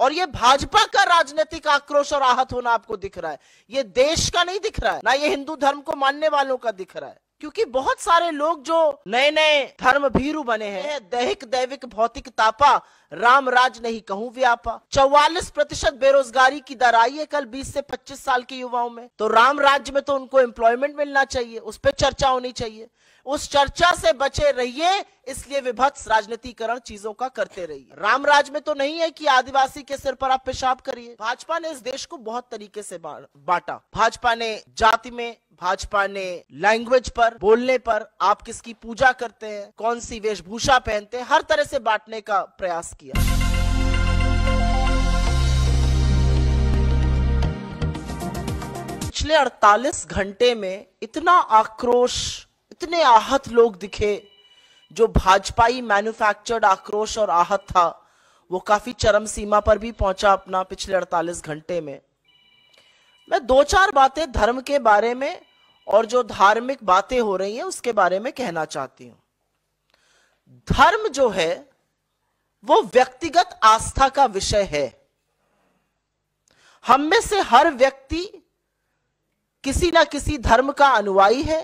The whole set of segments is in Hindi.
और ये भाजपा का राजनीतिक आक्रोश और आहत होना आपको दिख रहा है ये देश का नहीं दिख रहा है ना ये हिंदू धर्म को मानने वालों का दिख रहा है क्योंकि बहुत सारे लोग जो नए नए धर्म भीरु बने हैं दैहिक दैविक भौतिक तापा राम राज नहीं कहूं व्यापा चौवालीस प्रतिशत बेरोजगारी की दर आई है कल 20 से 25 साल के युवाओं में तो राम राज्य में तो उनको एम्प्लॉयमेंट मिलना चाहिए उस पर चर्चा होनी चाहिए उस चर्चा से बचे रहिए इसलिए विभक्त राजनीतिकरण चीजों का करते रहिए राम राज में तो नहीं है कि आदिवासी के सिर पर आप पेशाब करिए भाजपा ने इस देश को बहुत तरीके से बांटा भाजपा ने जाति में भाजपा ने लैंग्वेज पर बोलने पर आप किसकी पूजा करते हैं कौन सी वेशभूषा पहनते हैं हर तरह से बांटने का प्रयास किया पिछले 48 घंटे में इतना आक्रोश इतने आहत लोग दिखे जो भाजपाई मैन्युफैक्चर्ड आक्रोश और आहत था वो काफी चरम सीमा पर भी पहुंचा अपना पिछले 48 घंटे में मैं दो चार बातें धर्म के बारे में और जो धार्मिक बातें हो रही हैं उसके बारे में कहना चाहती हूं धर्म जो है वो व्यक्तिगत आस्था का विषय है हम में से हर व्यक्ति किसी ना किसी धर्म का अनुवाई है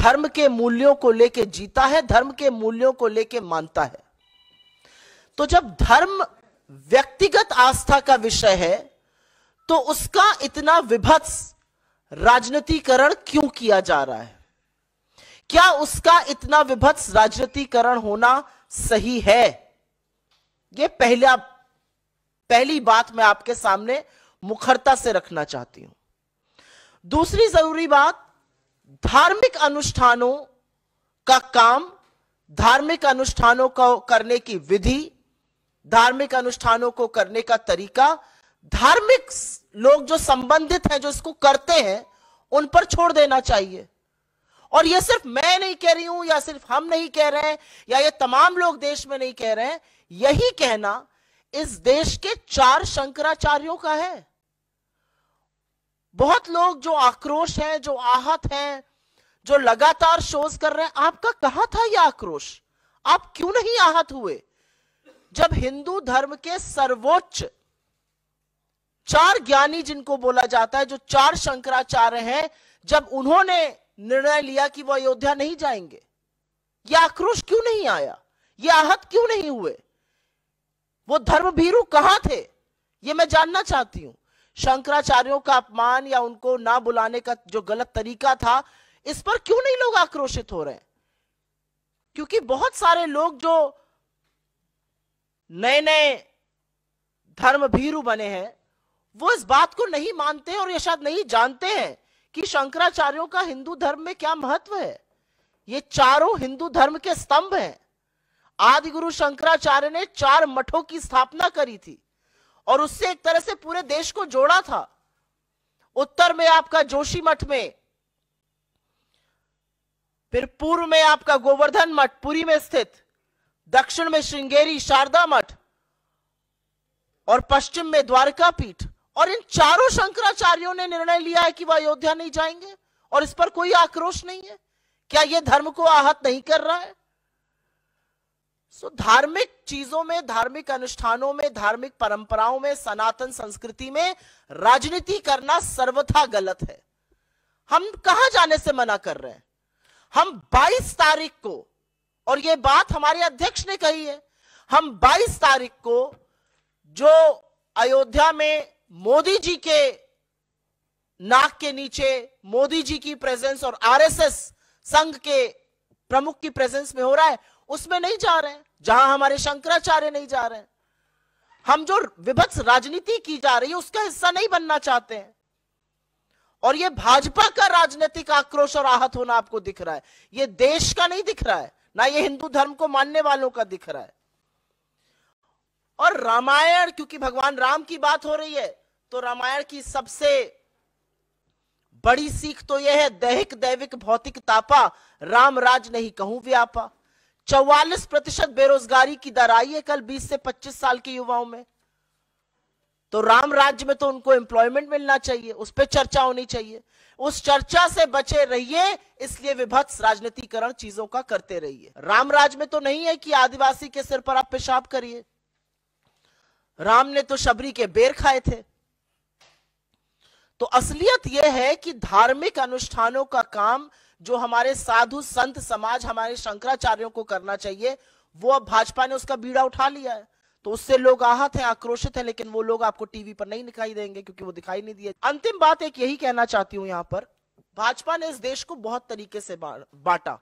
धर्म के मूल्यों को लेके जीता है धर्म के मूल्यों को लेके मानता है तो जब धर्म व्यक्तिगत आस्था का विषय है तो उसका इतना विभत्स राजनीतिकरण क्यों किया जा रहा है क्या उसका इतना विभत्स राजनीतिकरण होना सही है यह पहला पहली बात मैं आपके सामने मुखरता से रखना चाहती हूं दूसरी जरूरी बात धार्मिक अनुष्ठानों का काम धार्मिक अनुष्ठानों को करने की विधि धार्मिक अनुष्ठानों को करने का तरीका धार्मिक लोग जो संबंधित हैं जो इसको करते हैं उन पर छोड़ देना चाहिए और यह सिर्फ मैं नहीं कह रही हूं या सिर्फ हम नहीं कह रहे हैं या ये तमाम लोग देश में नहीं कह रहे हैं यही कहना इस देश के चार शंकराचार्यों का है बहुत लोग जो आक्रोश हैं जो आहत हैं जो लगातार शोज कर रहे हैं आपका कहा था यह आक्रोश आप क्यों नहीं आहत हुए जब हिंदू धर्म के सर्वोच्च चार ज्ञानी जिनको बोला जाता है जो चार शंकराचार्य हैं जब उन्होंने निर्णय लिया कि वो अयोध्या नहीं जाएंगे ये आक्रोश क्यों नहीं आया ये आहत क्यों नहीं हुए वो धर्म भीरू कहां थे ये मैं जानना चाहती हूं शंकराचार्यों का अपमान या उनको ना बुलाने का जो गलत तरीका था इस पर क्यों नहीं लोग आक्रोशित हो रहे हैं क्योंकि बहुत सारे लोग जो नए नए धर्म भीरू बने हैं वो इस बात को नहीं मानते और ये शायद नहीं जानते हैं कि शंकराचार्यों का हिंदू धर्म में क्या महत्व है ये चारों हिंदू धर्म के स्तंभ हैं आदि गुरु शंकराचार्य ने चार मठों की स्थापना करी थी और उससे एक तरह से पूरे देश को जोड़ा था उत्तर में आपका जोशी मठ में फिर पूर्व में आपका गोवर्धन मठ पुरी में स्थित दक्षिण में श्रृंगेरी शारदा मठ और पश्चिम में द्वारका पीठ और इन चारों शंकराचार्यों ने निर्णय लिया है कि वह अयोध्या नहीं जाएंगे और इस पर कोई आक्रोश नहीं है क्या यह धर्म को आहत नहीं कर रहा है सो धार्मिक चीजों में धार्मिक अनुष्ठानों में धार्मिक परंपराओं में सनातन संस्कृति में राजनीति करना सर्वथा गलत है हम कहा जाने से मना कर रहे हैं हम 22 तारीख को और यह बात हमारे अध्यक्ष ने कही है हम 22 तारीख को जो अयोध्या में मोदी जी के नाक के नीचे मोदी जी की प्रेजेंस और आरएसएस संघ के प्रमुख की प्रेजेंस में हो रहा है उसमें नहीं जा रहे हैं जहां हमारे शंकराचार्य नहीं जा रहे हैं हम जो विभत्स राजनीति की जा रही है उसका हिस्सा नहीं बनना चाहते हैं और ये भाजपा का राजनीतिक आक्रोश और आहत होना आपको दिख रहा है ये देश का नहीं दिख रहा है ना ये हिंदू धर्म को मानने वालों का दिख रहा है और रामायण क्योंकि भगवान राम की बात हो रही है तो रामायण की सबसे बड़ी सीख तो यह है दैहिक दैविक भौतिक तापा राम राज नहीं कहूं व्यापा चौवालीस प्रतिशत बेरोजगारी की दर आई है कल 20 से 25 साल के युवाओं में तो राम राज्य में तो उनको एम्प्लॉयमेंट मिलना चाहिए उस पर चर्चा होनी चाहिए उस चर्चा से बचे रहिए इसलिए विभत्स राजनीतिकरण चीजों का करते रहिए राम राज्य में तो नहीं है कि आदिवासी के सिर पर आप पेशाब करिए राम ने तो शबरी के बेर खाए थे तो असलियत यह है कि धार्मिक अनुष्ठानों का काम जो हमारे साधु संत समाज हमारे शंकराचार्यों को करना चाहिए वो अब भाजपा ने उसका बीड़ा उठा लिया है तो उससे लोग आहत हैं आक्रोशित हैं लेकिन वो लोग आपको टीवी पर नहीं दिखाई देंगे क्योंकि वो दिखाई नहीं दिए अंतिम बात एक यही कहना चाहती हूं यहां पर भाजपा ने इस देश को बहुत तरीके से बांटा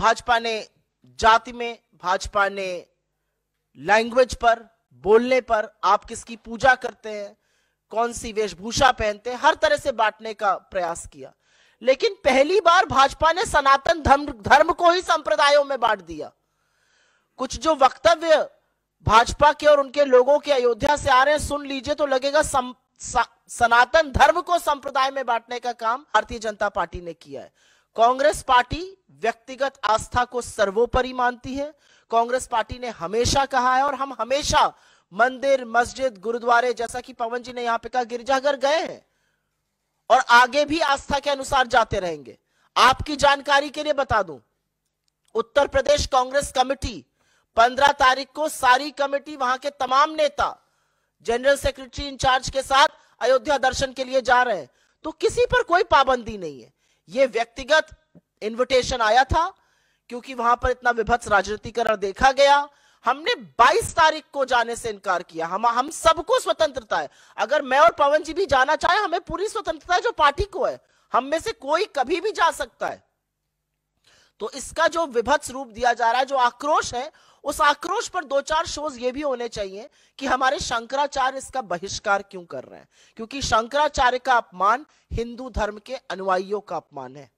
भाजपा ने जाति में भाजपा ने लैंग्वेज पर बोलने पर आप किसकी पूजा करते हैं कौन सी वेशभूषा पहनते हर तरह से बांटने का प्रयास किया लेकिन पहली बार भाजपा ने सनातन धर्म धर्म को ही संप्रदायों में बांट दिया कुछ जो वक्तव्य भाजपा के और उनके लोगों के अयोध्या से आ रहे हैं सुन लीजिए तो लगेगा सम, स, सनातन धर्म को संप्रदाय में बांटने का काम भारतीय जनता पार्टी ने किया है कांग्रेस पार्टी व्यक्तिगत आस्था को सर्वोपरि मानती है कांग्रेस पार्टी ने हमेशा कहा है और हम हमेशा मंदिर मस्जिद गुरुद्वारे जैसा कि पवन जी ने यहाँ पे कहा गिरजाघर गए हैं और आगे भी आस्था के अनुसार जाते रहेंगे आपकी जानकारी के लिए बता दूं उत्तर प्रदेश कांग्रेस कमेटी पंद्रह तारीख को सारी कमेटी वहां के तमाम नेता जनरल सेक्रेटरी इंचार्ज के साथ अयोध्या दर्शन के लिए जा रहे हैं तो किसी पर कोई पाबंदी नहीं है ये व्यक्तिगत इनविटेशन आया था क्योंकि वहां पर इतना विभत्स राजनीतिकरण देखा गया हमने 22 तारीख को जाने से इनकार किया हम हम सबको स्वतंत्रता है अगर मैं और पवन जी भी जाना चाहे हमें पूरी स्वतंत्रता है जो पार्टी को है हम में से कोई कभी भी जा सकता है तो इसका जो विभत्स रूप दिया जा रहा है जो आक्रोश है उस आक्रोश पर दो चार शोज ये भी होने चाहिए कि हमारे शंकराचार्य इसका बहिष्कार क्यों कर रहे हैं क्योंकि शंकराचार्य का अपमान हिंदू धर्म के अनुयायियों का अपमान है